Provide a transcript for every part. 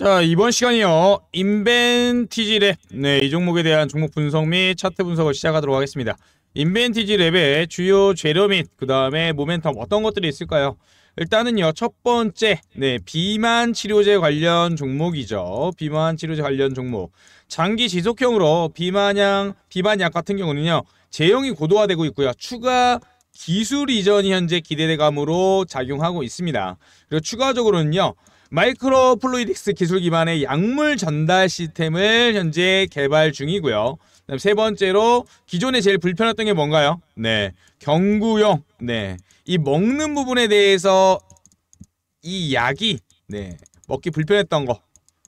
자 이번 시간이요 인벤티지랩 네 이 종목에 대한 종목 분석 및 차트 분석을 시작하도록 하겠습니다 인벤티지랩의 주요 재료 및 그 다음에 모멘텀 어떤 것들이 있을까요 일단은요 첫 번째 네 비만 치료제 관련 종목이죠 비만 치료제 관련 종목 장기 지속형으로 비만약 비만약 같은 경우는요 제형이 고도화되고 있고요 추가 기술 이전이 현재 기대감으로 작용하고 있습니다 그리고 추가적으로는요 마이크로 플루이딕스 기술 기반의 약물 전달 시스템을 현재 개발 중이고요. 세 번째로 기존에 제일 불편했던 게 뭔가요? 네, 경구용. 네, 이 먹는 부분에 대해서 이 약이 네 먹기 불편했던 거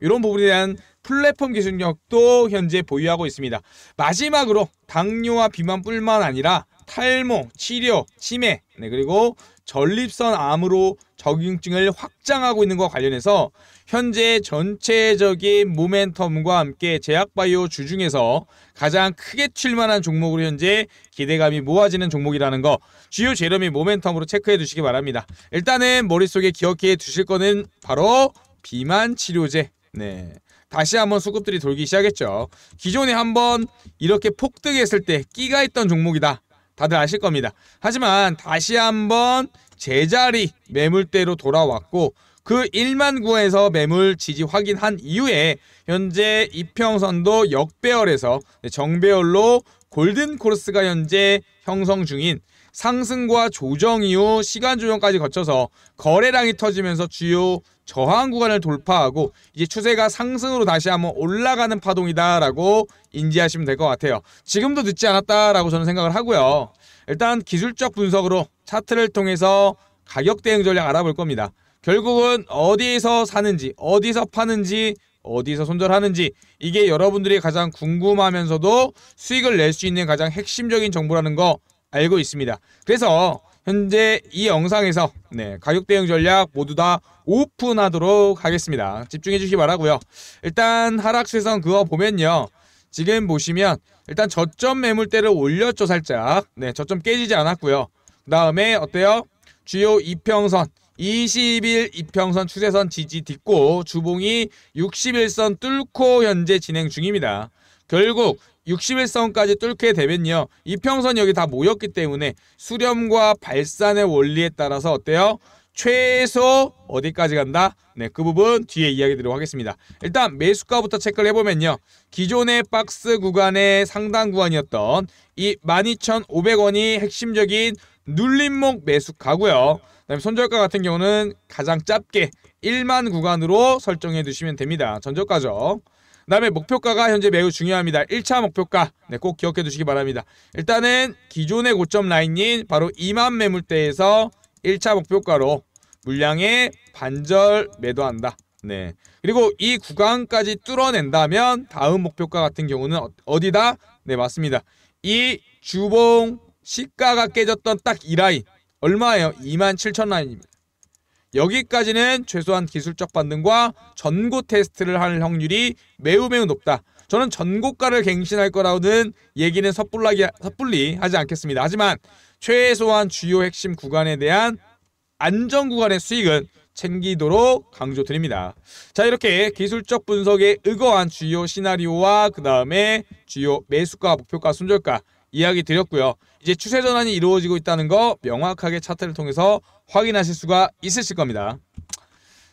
이런 부분에 대한 플랫폼 기술력도 현재 보유하고 있습니다. 마지막으로 당뇨와 비만뿐만 아니라 탈모, 치료, 치매, 네, 그리고 전립선 암으로 적응증을 확장하고 있는 것과 관련해서 현재 전체적인 모멘텀과 함께 제약바이오 주중에서 가장 크게 칠만한 종목으로 현재 기대감이 모아지는 종목이라는 거 주요 재료및 모멘텀으로 체크해 두시기 바랍니다. 일단은 머릿속에 기억해 두실 거는 바로 비만 치료제. 네. 다시 한번 수급들이 돌기 시작했죠. 기존에 한번 이렇게 폭등했을 때 끼가 있던 종목이다. 다들 아실 겁니다. 하지만 다시 한번 제자리 매물대로 돌아왔고 그 1만 구에서 매물 지지 확인한 이후에 현재 이평선도 역배열에서 네, 정배열로 골든 코러스가 현재 형성 중인 상승과 조정 이후 시간 조정까지 거쳐서 거래량이 터지면서 주요 저항 구간을 돌파하고 이제 추세가 상승으로 다시 한번 올라가는 파동이다라고 인지하시면 될 것 같아요. 지금도 늦지 않았다라고 저는 생각을 하고요. 일단 기술적 분석으로 차트를 통해서 가격 대응 전략 알아볼 겁니다. 결국은 어디에서 사는지, 어디서 파는지, 어디서 손절하는지 이게 여러분들이 가장 궁금하면서도 수익을 낼 수 있는 가장 핵심적인 정보라는 거 알고 있습니다. 그래서 현재 이 영상에서 네, 가격 대응 전략 모두 다 오픈하도록 하겠습니다. 집중해 주시기 바라고요. 일단 하락세선 추 그거 보면요. 지금 보시면 일단 저점 매물대를 올렸죠 살짝. 네, 저점 깨지지 않았고요. 그 다음에 어때요? 주요 2평선 20일 2평선 추세선 지지 딛고 주봉이 6 1선 뚫고 현재 진행 중입니다. 결국 61선까지 뚫게 되면요. 이평선 여기 다 모였기 때문에 수렴과 발산의 원리에 따라서 어때요? 최소 어디까지 간다? 네, 그 부분 뒤에 이야기 드리도록 하겠습니다. 일단 매수가부터 체크를 해보면요. 기존의 박스 구간의 상단 구간이었던 이 12,500원이 핵심적인 눌림목 매수가고요. 그다음에 손절가 같은 경우는 가장 짧게 1만 구간으로 설정해 두시면 됩니다. 전저가죠. 그다음에 목표가가 현재 매우 중요합니다. 1차 목표가 네, 꼭 기억해 두시기 바랍니다. 일단은 기존의 고점 라인인 바로 2만 매물대에서 1차 목표가로 물량의 반절 매도한다. 네. 그리고 이 구간까지 뚫어낸다면 다음 목표가 같은 경우는 어, 어디다? 네, 맞습니다. 이 주봉 시가가 깨졌던 딱 이 라인 얼마예요? 27,000 라인입니다. 여기까지는 최소한 기술적 반등과 전고 테스트를 할 확률이 매우 매우 높다. 저는 전고가를 갱신할 거라는 얘기는 섣불리, 섣불리 하지 않겠습니다. 하지만 최소한 주요 핵심 구간에 대한 안전 구간의 수익은 챙기도록 강조드립니다. 자 이렇게 기술적 분석에 의거한 주요 시나리오와 그 다음에 주요 매수가, 목표가, 순절가 이야기 드렸고요. 이제 추세 전환이 이루어지고 있다는 거 명확하게 차트를 통해서 확인하실 수가 있으실 겁니다.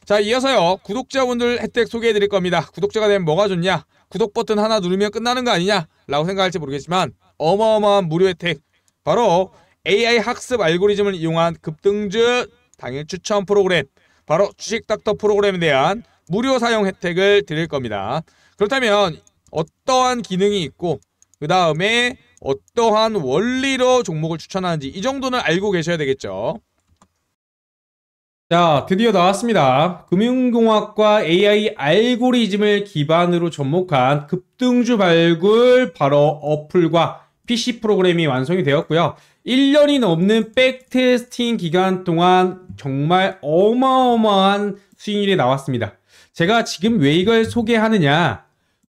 자 이어서요 구독자분들 혜택 소개해 드릴 겁니다. 구독자가 되면 뭐가 좋냐? 구독 버튼 하나 누르면 끝나는 거 아니냐? 라고 생각할지 모르겠지만 어마어마한 무료 혜택 바로 AI 학습 알고리즘을 이용한 급등주 당일 추천 프로그램 바로 주식 닥터 프로그램에 대한 무료 사용 혜택을 드릴 겁니다. 그렇다면 어떠한 기능이 있고 그 다음에 어떠한 원리로 종목을 추천하는지 이 정도는 알고 계셔야 되겠죠. 자, 드디어 나왔습니다. 금융공학과 AI 알고리즘을 기반으로 접목한 급등주 발굴 바로 어플과 PC 프로그램이 완성이 되었고요. 1년이 넘는 백테스팅 기간 동안 정말 어마어마한 수익률이 나왔습니다. 제가 지금 왜 이걸 소개하느냐?